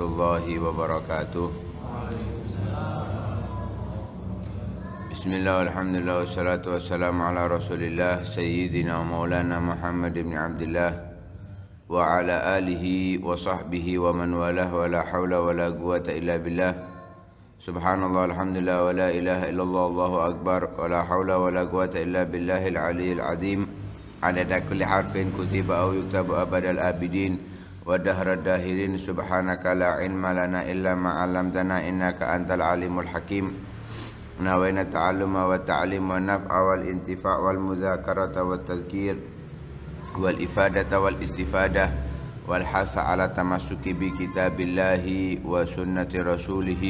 الله وبركاته بسم الله والحمد لله والصلاة والسلام على رسول الله سيدنا ومولانا محمد بن عبد الله وعلى آله وصحبه ومن والاه ولا حول ولا قوة إلا بالله سبحان الله الحمد لله ولا إله إلا الله الله أكبر ولا حول ولا قوة إلا بالله العلي العظيم عدد كل حرف كتب أو يكتب أبد الآبدين ودهر الداهرين سبحانك لا علم لنا إلا ما علمتنا إنك أنت العليم الحكيم نوينا التعلم والتعليم والنفع والانتفاع والمذاكرة والتذكير والإفادة والاستفادة والحث على التمسك بكتاب الله وسنة رسوله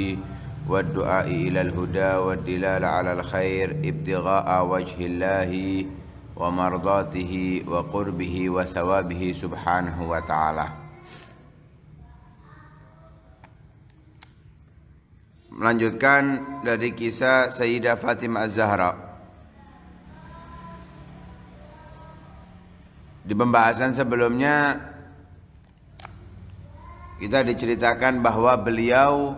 والدعاء إلى الهدى والدلال على الخير ابتغاء وجه الله ومرضاته وقربه وثوابه سبحانه وتعالى melanjutkan dari kisah Sayyidah Fatimah Az-Zahra Di pembahasan sebelumnya kita diceritakan bahwa beliau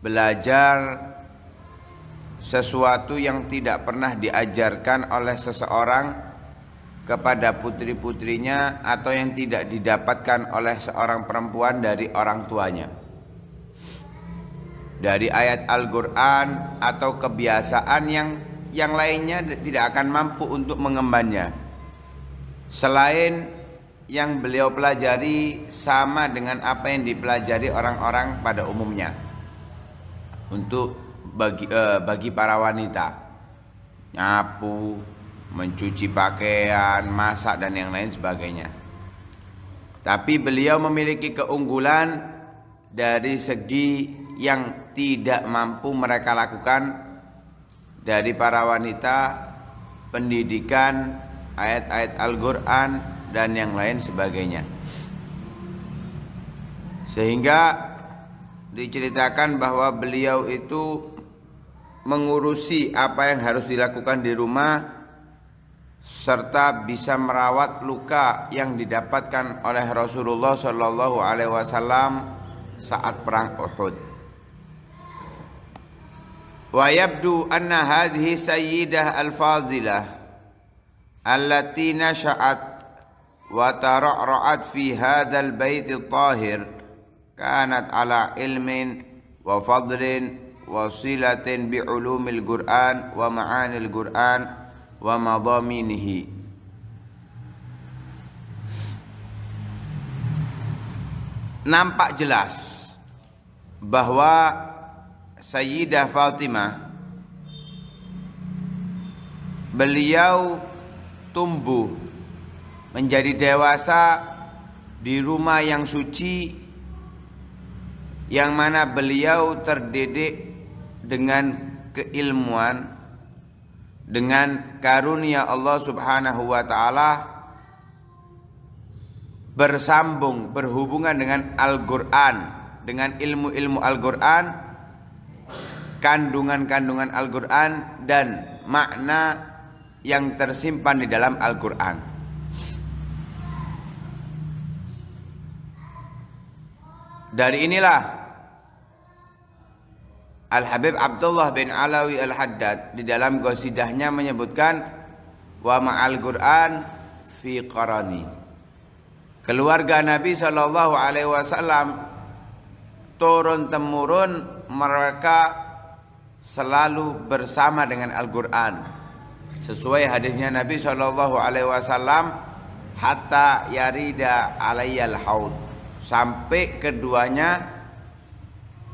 belajar sesuatu yang tidak pernah diajarkan oleh seseorang kepada putri-putrinya atau yang tidak didapatkan oleh seorang perempuan dari orang tuanya dari ayat Al-Qur'an atau kebiasaan yang yang lainnya tidak akan mampu untuk mengembannya. Selain yang beliau pelajari sama dengan apa yang dipelajari orang-orang pada umumnya. Untuk bagi eh, bagi para wanita nyapu, mencuci pakaian, masak dan yang lain sebagainya. Tapi beliau memiliki keunggulan dari segi yang tidak mampu mereka lakukan dari para wanita, pendidikan, ayat-ayat Al-Quran, dan yang lain sebagainya. Sehingga diceritakan bahwa beliau itu mengurusi apa yang harus dilakukan di rumah serta bisa merawat luka yang didapatkan oleh Rasulullah Shallallahu Alaihi Wasallam saat perang Uhud. ويبدو أن هذه السيدة الفاضلة التي نشأت وترعرعت في هذا البيت الطاهر كانت على علم وفضل وصلة بعلوم القرآن ومعاني القرآن ومضامينه nampak jelas bahwa Sayyidah Fatimah beliau tumbuh menjadi dewasa di rumah yang suci yang mana beliau terdidik dengan keilmuan dengan karunia Allah Subhanahu wa taala bersambung berhubungan dengan Al-Qur'an dengan ilmu-ilmu Al-Qur'an kandungan-kandungan Al-Quran dan makna yang tersimpan di dalam Al-Quran. Dari inilah Al-Habib Abdullah bin Alawi Al-Haddad di dalam qasidahnya menyebutkan wa ma'al Qur'an fi qarani. Keluarga Nabi sallallahu alaihi wasallam turun temurun mereka selalu bersama dengan Al-Quran sesuai hadisnya Nabi Shallallahu Alaihi Wasallam hatta yarida alayyal haud sampai keduanya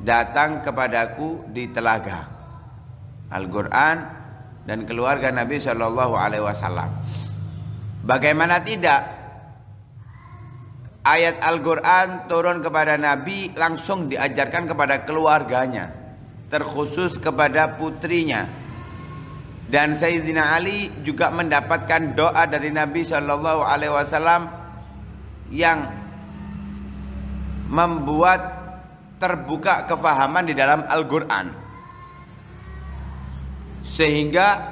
datang kepadaku di telaga Al-Quran dan keluarga Nabi Shallallahu Alaihi Wasallam bagaimana tidak ayat Al-Quran turun kepada Nabi langsung diajarkan kepada keluarganya terkhusus kepada putrinya. Dan Sayyidina Ali juga mendapatkan doa dari Nabi Shallallahu Alaihi Wasallam yang membuat terbuka kefahaman di dalam Al-Quran sehingga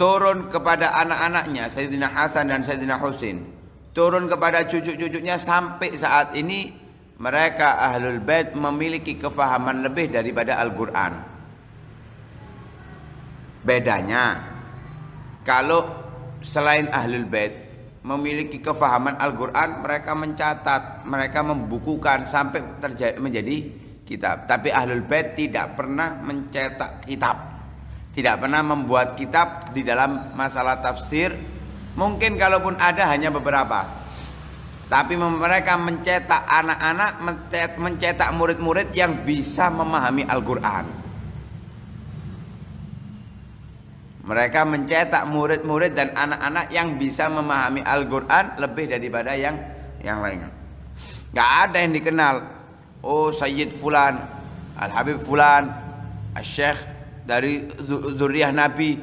turun kepada anak-anaknya Sayyidina Hasan dan Sayyidina Husin turun kepada cucu-cucunya sampai saat ini mereka ahlul bait memiliki kefahaman lebih daripada Al-Qur'an. Bedanya kalau selain ahlul bait memiliki kefahaman Al-Qur'an, mereka mencatat, mereka membukukan sampai terjadi menjadi kitab. Tapi ahlul bait tidak pernah mencetak kitab. Tidak pernah membuat kitab di dalam masalah tafsir. Mungkin kalaupun ada hanya beberapa tapi mereka mencetak anak-anak mencetak murid-murid yang bisa memahami Al-Qur'an mereka mencetak murid-murid dan anak-anak yang bisa memahami Al-Qur'an lebih daripada yang yang lain. Gak ada yang dikenal oh Sayyid Fulan Al-Habib Fulan Al-Syekh dari Zuriyah Nabi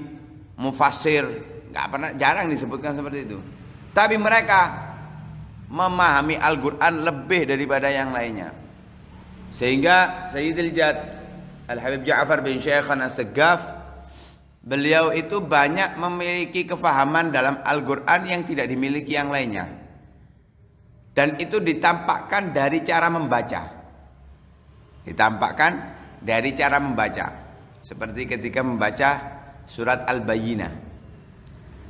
Mufasir gak pernah jarang disebutkan seperti itu tapi mereka memahami Al-Quran lebih daripada yang lainnya sehingga Sayyidil Jad Al-Habib Ja'far bin Syekh As-Segaf beliau itu banyak memiliki kefahaman dalam Al-Quran yang tidak dimiliki yang lainnya dan itu ditampakkan dari cara membaca ditampakkan dari cara membaca seperti ketika membaca surat Al-Bayyinah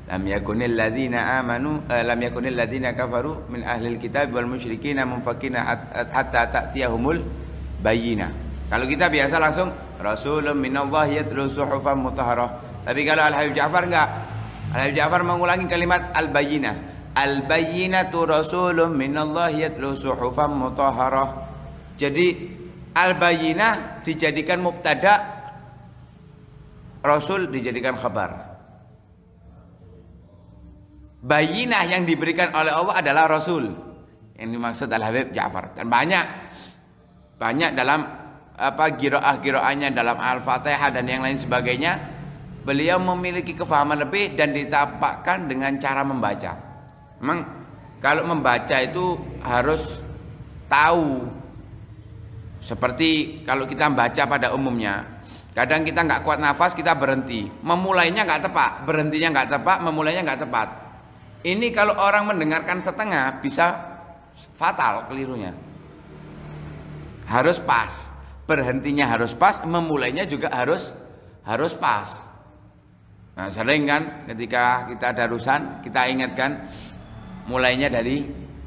lam yakunil ladzina amanu eh, lam yakunil ladzina kafaru min ahli alkitab wal musyrikin munfakina hatta ta'tiyahumul bayyina kalau kita biasa langsung Rasulun minallah yatlu suhufan mutahharah. Tapi kalau Al Habib Ja'far enggak. Al Habib Ja'far mengulangi kalimat al bayyina Al bayyinatu rasulun minallah yatlu suhufan mutahharah. Jadi al bayyina dijadikan mubtada rasul dijadikan khabar bayinah yang diberikan oleh Allah adalah Rasul yang dimaksud adalah Habib Ja'far dan banyak banyak dalam apa giroah giroahnya dalam Al-Fatihah dan yang lain sebagainya beliau memiliki kefahaman lebih dan ditapakkan dengan cara membaca memang kalau membaca itu harus tahu seperti kalau kita membaca pada umumnya kadang kita nggak kuat nafas kita berhenti memulainya nggak tepat berhentinya nggak tepat memulainya nggak tepat ini kalau orang mendengarkan setengah bisa fatal kelirunya. Harus pas. Berhentinya harus pas, memulainya juga harus harus pas. Nah, sering kan ketika kita ada urusan, kita ingatkan mulainya dari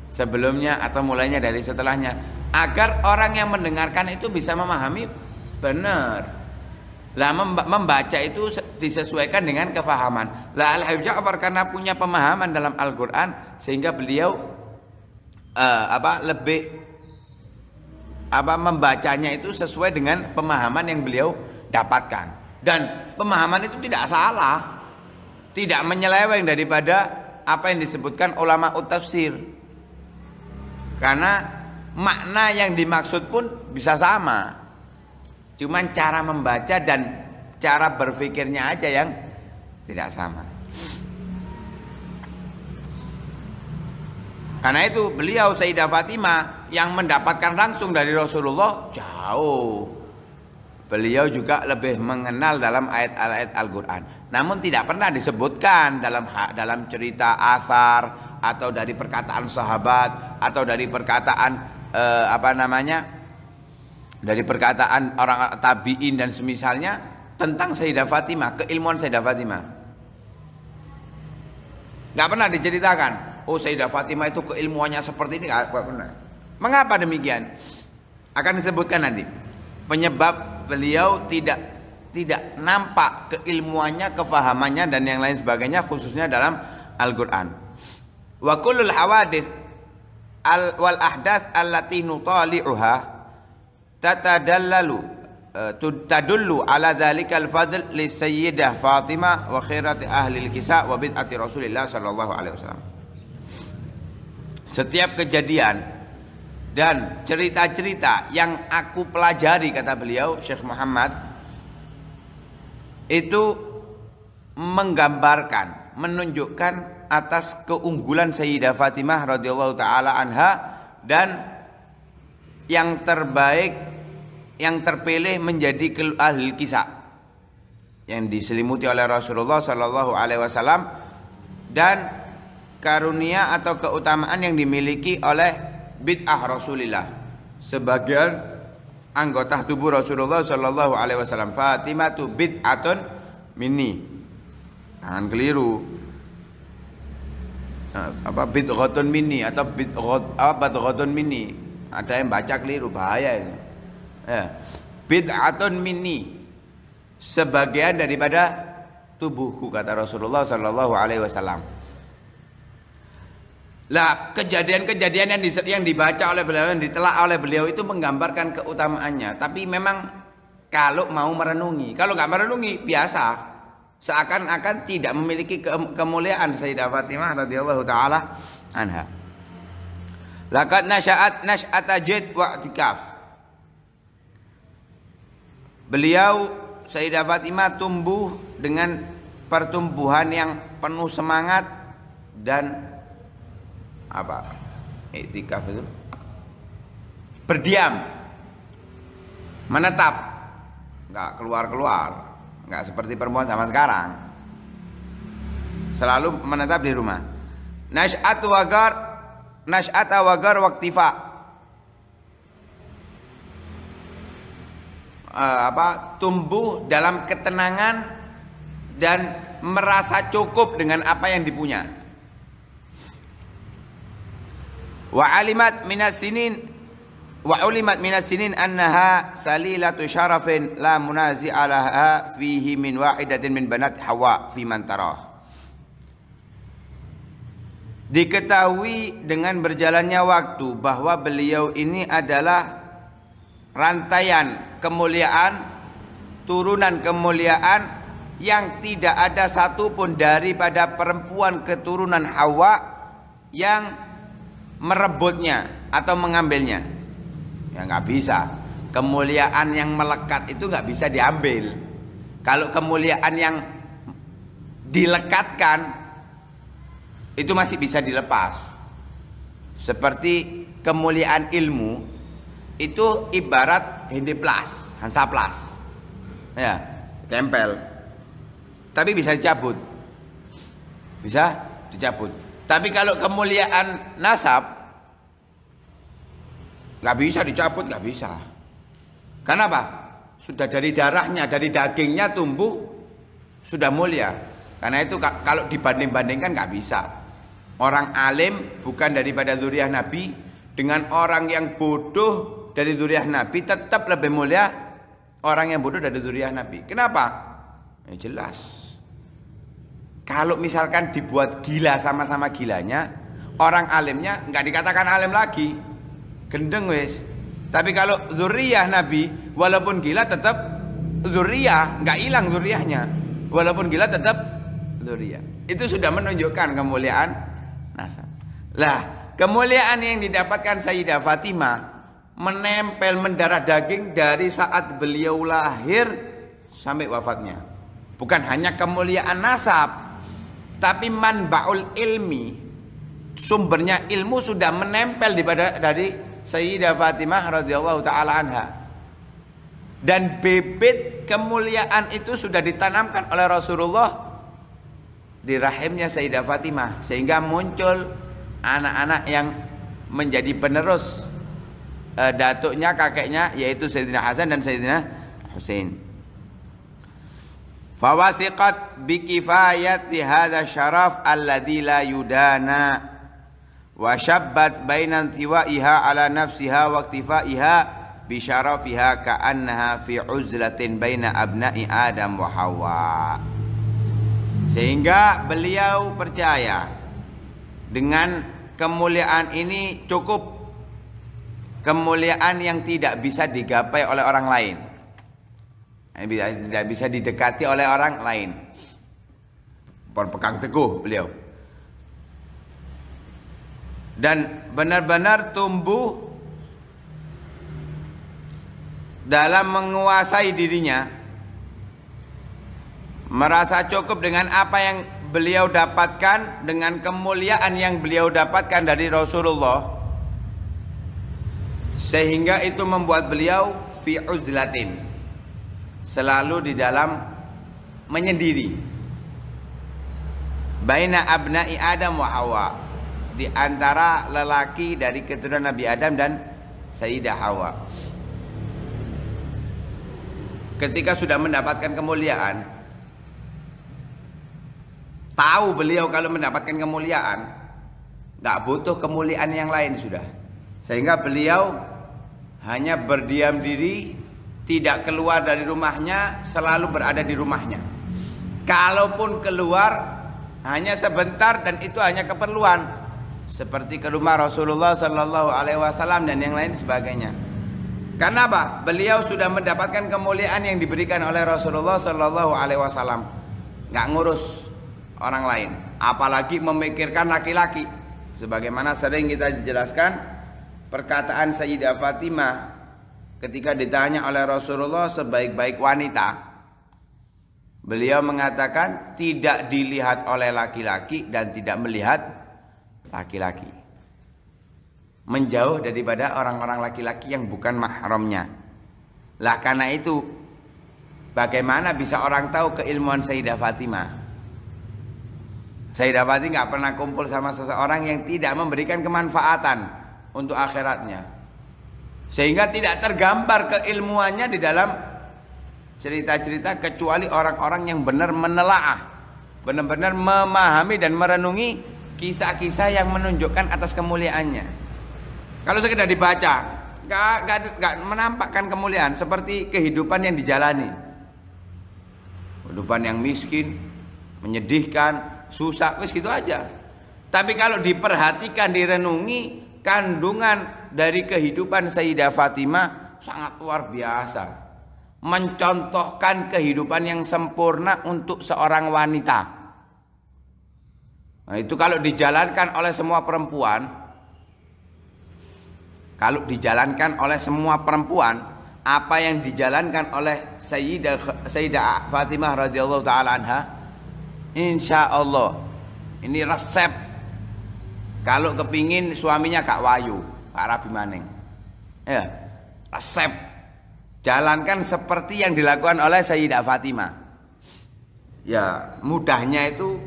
sebelumnya atau mulainya dari setelahnya agar orang yang mendengarkan itu bisa memahami benar lah membaca itu disesuaikan dengan kefahaman. Lah Al-Habib Ja'far karena punya pemahaman dalam Al-Qur'an sehingga beliau uh, apa lebih apa membacanya itu sesuai dengan pemahaman yang beliau dapatkan. Dan pemahaman itu tidak salah. Tidak menyeleweng daripada apa yang disebutkan ulama utafsir. Karena makna yang dimaksud pun bisa sama. Cuman cara membaca dan cara berpikirnya aja yang tidak sama. Karena itu beliau Sayyidah Fatimah yang mendapatkan langsung dari Rasulullah jauh. Beliau juga lebih mengenal dalam ayat-ayat Al-Qur'an. Namun tidak pernah disebutkan dalam dalam cerita asar atau dari perkataan sahabat atau dari perkataan eh, apa namanya? dari perkataan orang tabiin dan semisalnya tentang Sayyidah Fatimah, keilmuan Sayyidah Fatimah. Gak pernah diceritakan, oh Sayyidah Fatimah itu keilmuannya seperti ini, gak pernah. Mengapa demikian? Akan disebutkan nanti. Penyebab beliau tidak tidak nampak keilmuannya, kefahamannya dan yang lain sebagainya khususnya dalam Al-Qur'an. Wa kullul hawadits al wal ahdats allati nutali'uha tatadallalu e, tadullu ala dzalikal fadl li sayyidah Fatimah wa khairati ahli al-kisa wa bid'ati Rasulillah sallallahu alaihi wasallam. Setiap kejadian dan cerita-cerita yang aku pelajari kata beliau Syekh Muhammad itu menggambarkan menunjukkan atas keunggulan Sayyidah Fatimah radhiyallahu taala anha dan yang terbaik yang terpilih menjadi ahli kisah yang diselimuti oleh Rasulullah Shallallahu Alaihi Wasallam dan karunia atau keutamaan yang dimiliki oleh bid'ah Rasulillah sebagian anggota tubuh Rasulullah Shallallahu Alaihi Wasallam Fatimah tu bid'atun mini jangan keliru eh, apa bid'atun mini atau bid'at apa bid'atun mini ada yang baca keliru bahaya ini Eh, bid'atun minni sebagian daripada tubuhku kata Rasulullah Shallallahu Alaihi Wasallam. Lah kejadian-kejadian yang, yang dibaca oleh beliau yang ditelak oleh beliau itu menggambarkan keutamaannya. Tapi memang kalau mau merenungi, kalau nggak merenungi biasa seakan-akan tidak memiliki ke kemuliaan Sayyidah Fatimah radhiyallahu taala anha. Lakat nasya'at nasy'ata jid wa Beliau Sayyidah Fatimah tumbuh dengan pertumbuhan yang penuh semangat dan apa? Iktikaf itu berdiam menetap nggak keluar-keluar nggak seperti perempuan zaman sekarang selalu menetap di rumah nasyat wagar nasyat wagar waktifa uh, apa tumbuh dalam ketenangan dan merasa cukup dengan apa yang dipunya. Wa alimat minas sinin wa ulimat minas sinin annaha salilatu syarafin la munazi alaha fihi min wahidatin min banat Hawa fi man tarah. Diketahui dengan berjalannya waktu bahwa beliau ini adalah rantaian kemuliaan turunan kemuliaan yang tidak ada satupun daripada perempuan keturunan Hawa yang merebutnya atau mengambilnya ya nggak bisa kemuliaan yang melekat itu nggak bisa diambil kalau kemuliaan yang dilekatkan itu masih bisa dilepas seperti kemuliaan ilmu itu ibarat Hindi Plus, Hansa Plus. Ya, tempel. Tapi bisa dicabut. Bisa dicabut. Tapi kalau kemuliaan nasab nggak bisa dicabut, nggak bisa. Karena apa? Sudah dari darahnya, dari dagingnya tumbuh sudah mulia. Karena itu kalau dibanding-bandingkan nggak bisa. Orang alim bukan daripada zuriat Nabi dengan orang yang bodoh dari zuriat Nabi tetap lebih mulia orang yang bodoh dari zuriat Nabi. Kenapa? Ya jelas. Kalau misalkan dibuat gila sama-sama gilanya, orang alimnya nggak dikatakan alim lagi. Gendeng wes. Tapi kalau zuriyah Nabi walaupun gila tetap zuriyah, nggak hilang zuriyahnya. Walaupun gila tetap zuriyah. Itu sudah menunjukkan kemuliaan nasab. Lah, kemuliaan yang didapatkan Sayyidah Fatimah menempel mendarah daging dari saat beliau lahir sampai wafatnya. Bukan hanya kemuliaan nasab, tapi manbaul ilmi. Sumbernya ilmu sudah menempel di pada dari Sayyidah Fatimah radhiyallahu taala anha. Dan bibit kemuliaan itu sudah ditanamkan oleh Rasulullah di rahimnya Sayyidah Fatimah sehingga muncul anak-anak yang menjadi penerus uh, datuknya kakeknya yaitu Sayyidina Hasan dan Sayyidina Hussein. Fawathiqat kifayati hadha syaraf alladhi la yudana wa syabbat bainan tiwaiha ala nafsiha wa iktifaiha bi syarafiha ka'annaha fi uzlatin baina abna'i Adam wa Hawa. Sehingga beliau percaya dengan kemuliaan ini cukup kemuliaan yang tidak bisa digapai oleh orang lain tidak bisa didekati oleh orang lain berpegang teguh beliau dan benar-benar tumbuh dalam menguasai dirinya merasa cukup dengan apa yang beliau dapatkan dengan kemuliaan yang beliau dapatkan dari Rasulullah sehingga itu membuat beliau fi uzlatin selalu di dalam menyendiri baina abna'i Adam wa Hawa di antara lelaki dari keturunan Nabi Adam dan Sayyidah Hawa ketika sudah mendapatkan kemuliaan tahu beliau kalau mendapatkan kemuliaan nggak butuh kemuliaan yang lain sudah sehingga beliau hanya berdiam diri, tidak keluar dari rumahnya, selalu berada di rumahnya. Kalaupun keluar hanya sebentar dan itu hanya keperluan seperti ke rumah Rasulullah Shallallahu Alaihi Wasallam dan yang lain sebagainya. Karena apa? Beliau sudah mendapatkan kemuliaan yang diberikan oleh Rasulullah Shallallahu Alaihi Wasallam. Nggak ngurus orang lain, apalagi memikirkan laki-laki. Sebagaimana sering kita jelaskan, perkataan Sayyidah Fatimah ketika ditanya oleh Rasulullah sebaik-baik wanita. Beliau mengatakan tidak dilihat oleh laki-laki dan tidak melihat laki-laki. Menjauh daripada orang-orang laki-laki yang bukan mahramnya. Lah karena itu bagaimana bisa orang tahu keilmuan Sayyidah Fatimah? Sayyidah Fatimah nggak pernah kumpul sama seseorang yang tidak memberikan kemanfaatan untuk akhiratnya. Sehingga tidak tergambar keilmuannya di dalam cerita-cerita kecuali orang-orang yang benar menelaah, benar-benar memahami dan merenungi kisah-kisah yang menunjukkan atas kemuliaannya. Kalau sekedar dibaca, gak, gak, gak menampakkan kemuliaan seperti kehidupan yang dijalani. Kehidupan yang miskin, menyedihkan, susah, wis gitu aja. Tapi kalau diperhatikan, direnungi, kandungan dari kehidupan Sayyidah Fatimah sangat luar biasa mencontohkan kehidupan yang sempurna untuk seorang wanita. Nah, itu kalau dijalankan oleh semua perempuan, kalau dijalankan oleh semua perempuan, apa yang dijalankan oleh Sayyidah, Sayyidah Fatimah radhiyallahu taala anha, insya Allah ini resep kalau kepingin suaminya Kak Wayu, Pak Rabi Maning. Ya, resep jalankan seperti yang dilakukan oleh Sayyidah Fatimah. Ya, mudahnya itu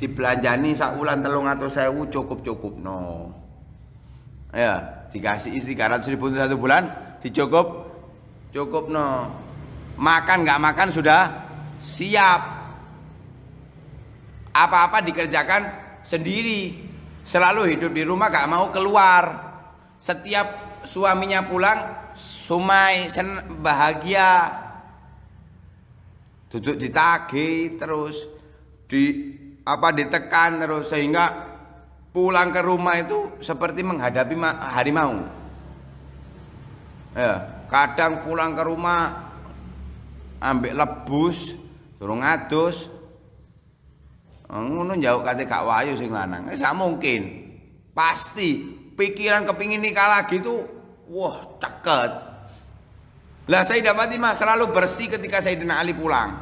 dibelanjani sakulan telung atau sewu cukup-cukup no. Ya, dikasih istri 300 ribu satu bulan dicukup cukup no. Makan nggak makan sudah siap. Apa-apa dikerjakan sendiri Selalu hidup di rumah gak mau keluar. Setiap suaminya pulang sumai sen bahagia. Duduk ditagi terus di apa ditekan terus sehingga pulang ke rumah itu seperti menghadapi harimau. Ya, kadang pulang ke rumah ambil lebus, turun adus Oh, ngono jauh kate Kak Wayu sing lanang eh sak mungkin pasti pikiran kepingin nikah lagi itu wah ceket lah Sayyidah Fatimah selalu bersih ketika Sayyidina Ali pulang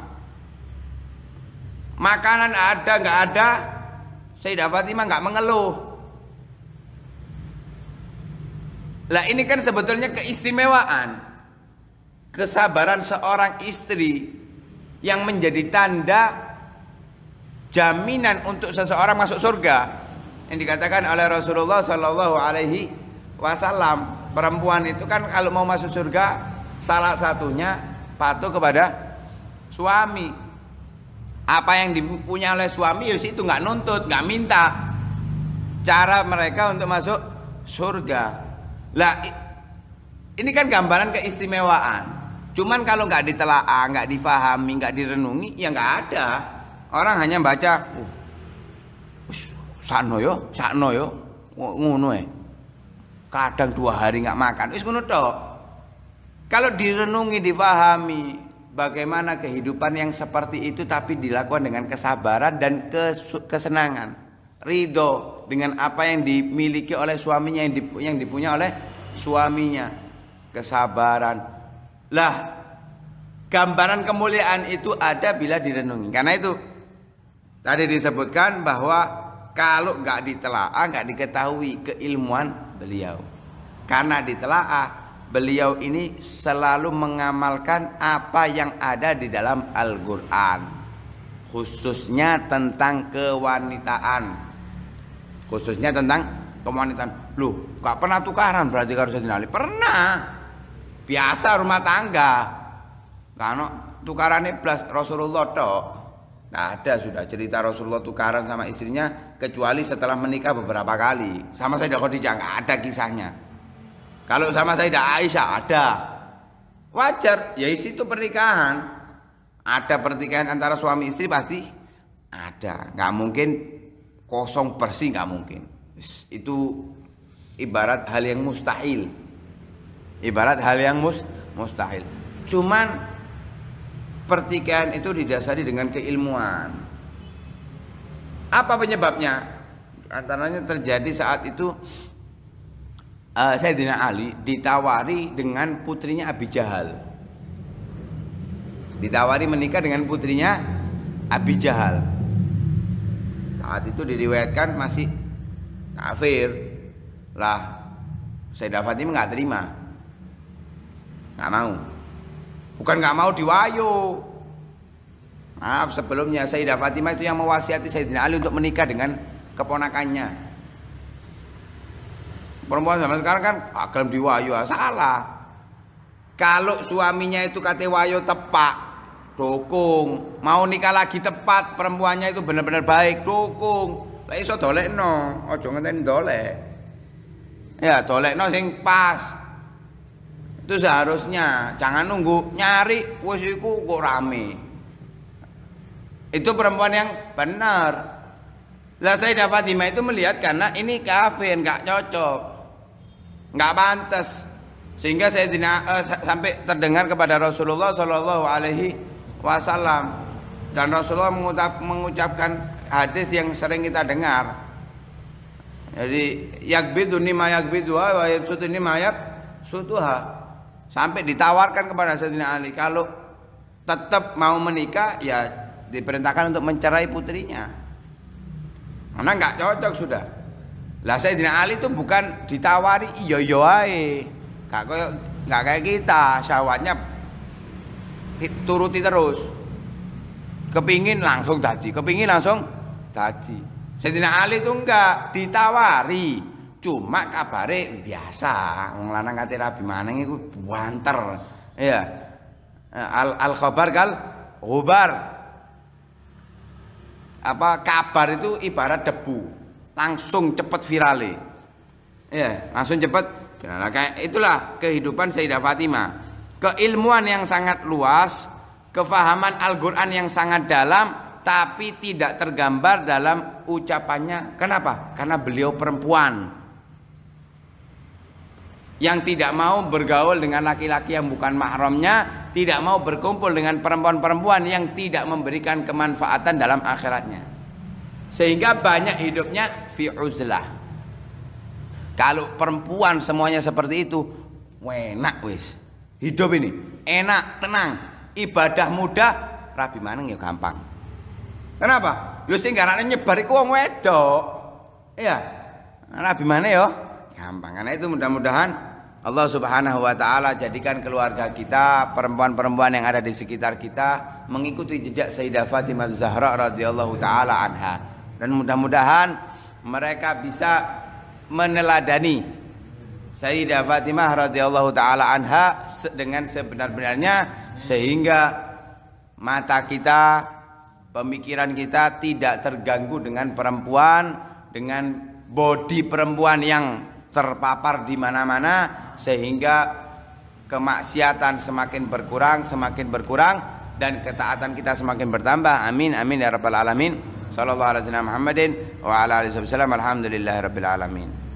makanan ada nggak ada Sayyidah Fatimah nggak mengeluh lah ini kan sebetulnya keistimewaan kesabaran seorang istri yang menjadi tanda jaminan untuk seseorang masuk surga yang dikatakan oleh Rasulullah Shallallahu Alaihi Wasallam perempuan itu kan kalau mau masuk surga salah satunya patuh kepada suami apa yang dipunya oleh suami ya itu nggak nuntut nggak minta cara mereka untuk masuk surga lah ini kan gambaran keistimewaan cuman kalau nggak ditelaah nggak difahami nggak direnungi ya nggak ada Orang hanya baca oh, sano yo, sano yo, ngono eh. Kadang dua hari nggak makan, wis ngono toh. Kalau direnungi, difahami bagaimana kehidupan yang seperti itu tapi dilakukan dengan kesabaran dan kesenangan, ridho dengan apa yang dimiliki oleh suaminya yang, dipu yang dipunya oleh suaminya, kesabaran. Lah, gambaran kemuliaan itu ada bila direnungi. Karena itu Tadi disebutkan bahwa kalau nggak ditelaah nggak diketahui keilmuan beliau. Karena ditelaah beliau ini selalu mengamalkan apa yang ada di dalam Al-Qur'an. Khususnya tentang kewanitaan. Khususnya tentang kewanitaan. Loh, nggak pernah tukaran berarti harus Ali. Pernah. Biasa rumah tangga. Karena tukarannya plus Rasulullah tok tidak ada sudah cerita Rasulullah tukaran sama istrinya kecuali setelah menikah beberapa kali. Sama saya tidak Khadijah nggak ada kisahnya. Kalau sama saya tidak Aisyah ada. Wajar, ya istri itu pernikahan. Ada pernikahan antara suami istri pasti ada. Nggak mungkin kosong bersih nggak mungkin. Itu ibarat hal yang mustahil. Ibarat hal yang mus mustahil. Cuman pertikaian itu didasari dengan keilmuan. Apa penyebabnya? Antaranya terjadi saat itu uh, Sayyidina Ali ditawari dengan putrinya Abi Jahal. Ditawari menikah dengan putrinya Abi Jahal. Saat itu diriwayatkan masih kafir. Lah Sayyidah Fatimah nggak terima. Nggak mau. Bukan nggak mau diwayo. Maaf sebelumnya Sayyidah Fatimah itu yang mewasiati Sayyidina Ali untuk menikah dengan keponakannya. Perempuan zaman sekarang kan agam ah, diwayo ah, salah. Kalau suaminya itu kate wayo tepak, dukung. Mau nikah lagi tepat, perempuannya itu benar-benar baik, dukung. Lah iso dolekno, aja ngenteni dolek. Ya dolekno sing pas itu seharusnya jangan nunggu nyari wis iku kok rame itu perempuan yang benar lah saya Fatimah itu melihat karena ini kafir nggak cocok nggak pantas sehingga saya dina, uh, sampai terdengar kepada Rasulullah Shallallahu Alaihi Wasallam dan Rasulullah mengucap, mengucapkan hadis yang sering kita dengar jadi yakbidu ni mayakbidu wa yabsutu ni mayab sutuha Sampai ditawarkan kepada Sayyidina Ali kalau tetap mau menikah ya diperintahkan untuk mencerai putrinya. Karena nggak cocok sudah. Lah Sayyidina Ali itu bukan ditawari iya iya ae. kayak nggak kayak kita, syawatnya turuti terus. Kepingin langsung tadi, kepingin langsung tadi. Sayyidina Ali itu enggak ditawari Cuma kabare biasa, wong lanang kate Rabi Maneng iku buanter. Ya. Al, al khabar kal gubar. Apa kabar itu ibarat debu, langsung cepet virale. Ya, langsung cepet. Nah, itulah kehidupan Sayyidah Fatima Keilmuan yang sangat luas, kefahaman Al-Qur'an yang sangat dalam, tapi tidak tergambar dalam ucapannya. Kenapa? Karena beliau perempuan yang tidak mau bergaul dengan laki-laki yang bukan mahramnya, tidak mau berkumpul dengan perempuan-perempuan yang tidak memberikan kemanfaatan dalam akhiratnya. Sehingga banyak hidupnya fi uzlah. Kalau perempuan semuanya seperti itu, enak wis. Hidup ini enak, tenang, ibadah mudah, rabi maneng ya gampang. Kenapa? Lu sing karena nyebar iku wong wedok. Iya. Rabi mana ya yo? Gampang karena itu mudah-mudahan Allah Subhanahu wa taala jadikan keluarga kita, perempuan-perempuan yang ada di sekitar kita mengikuti jejak Sayyidah Fatimah Zahra radhiyallahu taala anha. Dan mudah-mudahan mereka bisa meneladani Sayyidah Fatimah radhiyallahu taala anha dengan sebenar-benarnya sehingga mata kita, pemikiran kita tidak terganggu dengan perempuan dengan body perempuan yang terpapar di mana-mana sehingga kemaksiatan semakin berkurang, semakin berkurang dan ketaatan kita semakin bertambah. Amin amin ya rabbal alamin. Sallallahu alaihi wasallam Muhammadin wa ala alihi wasallam. Alhamdulillahirabbil alamin.